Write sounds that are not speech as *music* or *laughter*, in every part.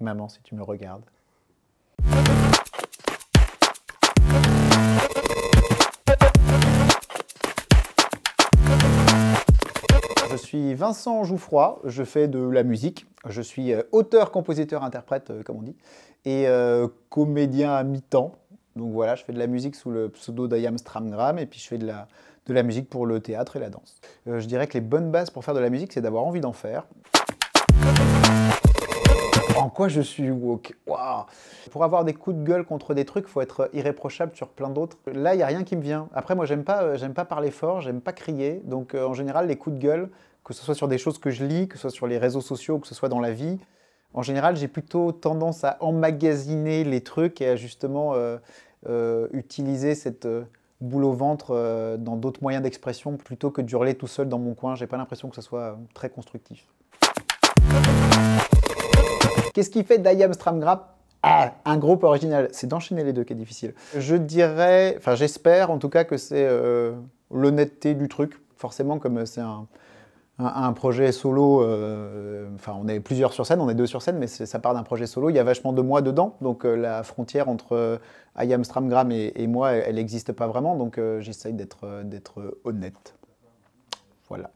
Maman, si tu me regardes. Je suis Vincent Jouffroy, je fais de la musique, je suis euh, auteur, compositeur, interprète, euh, comme on dit, et euh, comédien à mi-temps. Donc voilà, je fais de la musique sous le pseudo d'Ayam Stramgram et puis je fais de la, de la musique pour le théâtre et la danse. je dirais que les bonnes bases pour faire de la musique, c'est d'avoir envie d'en faire. *laughs* en quoi je suis woke Pour avoir des coups de gueule contre des trucs, faut être irréprochable sur plein d'autres. Là, il y a rien qui me vient. Après, moi, j'aime pas, euh, pas parler fort, j'aime pas crier. Donc, euh, en général, les coups de gueule, que ce soit sur des choses que je lis, que ce soit sur les réseaux sociaux, que ce soit dans la vie, en général, j'ai plutôt tendance à emmagasiner les trucs et à justement euh, utiliser cette boule au ventre dans d'autres moyens d'expression plutôt que d'hurler tout seul dans mon coin. J'ai pas l'impression que ce soit très constructif. Qu'est-ce qui fait d'Ayam Stramgrap ah, un groupe original C'est d'enchaîner les deux qui est difficile. Je dirais, enfin j'espère en tout cas que c'est euh, l'honnêteté du truc. Forcément, comme euh, c'est un, projet solo, euh, enfin on est plusieurs sur scène, on est deux sur scène, mais ça part d'un projet solo, il y a vachement de moi dedans. Donc la frontière entre Ayam Stramgram et, et, moi, elle n'existe pas vraiment. Donc j'essaye d'être honnête. Voilà.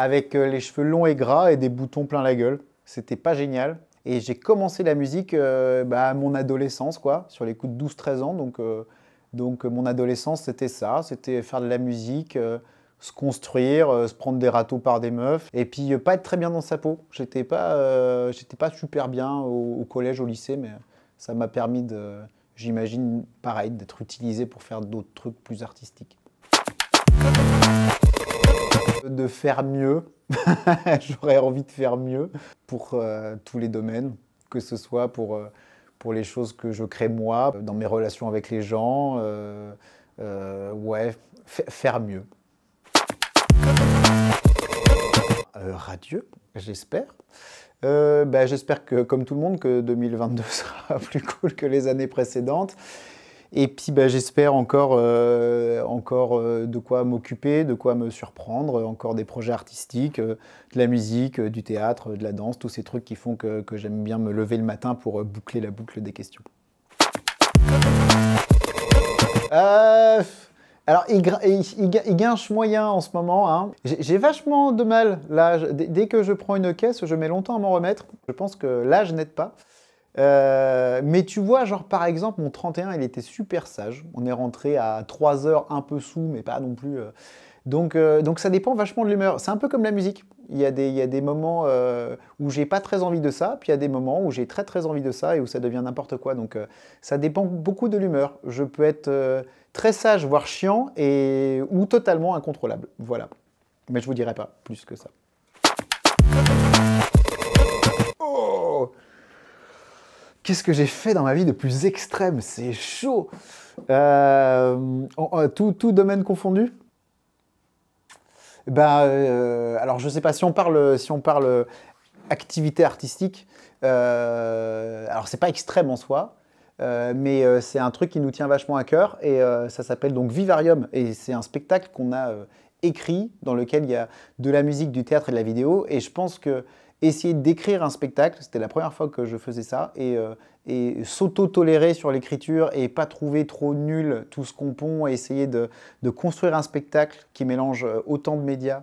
avec euh, les cheveux longs et gras et des boutons plein la gueule. C'était pas génial. Et j'ai commencé la musique euh, bah, à mon adolescence, quoi, sur les coups de 12-13 ans. Donc, euh, donc mon adolescence, c'était ça, c'était faire de la musique, se construire, se prendre des râteaux par des meufs, et puis pas être très bien dans sa peau. J'étais pas, pas super bien au, collège, au lycée, mais ça m'a permis j'imagine, pareil, d'être utilisé pour faire d'autres trucs plus artistiques de faire mieux. *laughs* J'aurais envie de faire mieux pour euh, tous les domaines, que ce soit euh, pour, les choses que je crée moi, dans mes relations avec les gens. Euh, ouais, faire mieux. radieux, j'espère. Bah, j'espère que, comme tout le monde, que 2022 *laughs* sera plus cool que les années précédentes. Et puis bah, j'espère encore, euh, encore euh, de quoi m'occuper, de quoi me surprendre, euh, encore des projets artistiques, de la musique, du théâtre, de la danse, tous ces trucs qui font que, j'aime bien me lever le matin pour boucler la boucle des questions. Alors, il, il, moyen en ce moment. Hein. J'ai vachement de mal, là. Dès que je prends une caisse, je mets longtemps à m'en remettre. Je pense que là, je n'aide pas. Euh, mais tu vois, genre par exemple, mon 31, il était super sage. On est rentré à 3 heures un peu sous, mais pas non plus. Euh. Donc, euh, donc ça dépend vachement de l'humeur. C'est un peu comme la musique. Il y a des, a des moments où j'ai pas très envie de ça, puis il y a des moments où j'ai très très envie de ça et où ça devient n'importe quoi. Donc ça dépend beaucoup de l'humeur. Je peux être très sage, voire chiant, et, ou totalement incontrôlable. Voilà. Mais je vous dirai pas plus que ça. Oh. Qu'est-ce que j'ai fait dans ma vie de plus extrême C'est chaud euh, euh, tout, domaine confondu eh ben, euh, Alors, je ne sais pas, si on parle, si on parle activité artistique, euh, alors c'est pas extrême en soi, mais c'est un truc qui nous tient vachement à cœur et ça s'appelle donc Vivarium et c'est un spectacle qu'on a écrit dans lequel il y a de la musique, du théâtre et de la vidéo et je pense que essayer d'écrire un spectacle, c'était la première fois que je faisais ça, et, euh, s'auto-tolérer sur l'écriture et pas trouver trop nul tout ce qu'on pond, et essayer de, construire un spectacle qui mélange euh, autant de médias,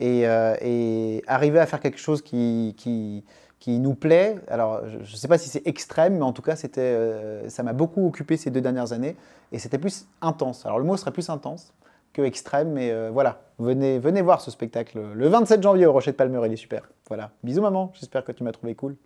euh, et, arriver à faire quelque chose qui, qui, qui nous plaît. Alors, je ne sais pas si c'est extrême, mais en tout cas, c'était, ça m'a beaucoup occupé ces deux dernières années, et c'était plus intense. Alors, le mot serait plus intense que extrême, mais voilà, venez, venez voir ce spectacle le 27 janvier au Rocher de Palmeur, il est super. Voilà. Bisous maman, j'espère que tu m'as trouvé cool.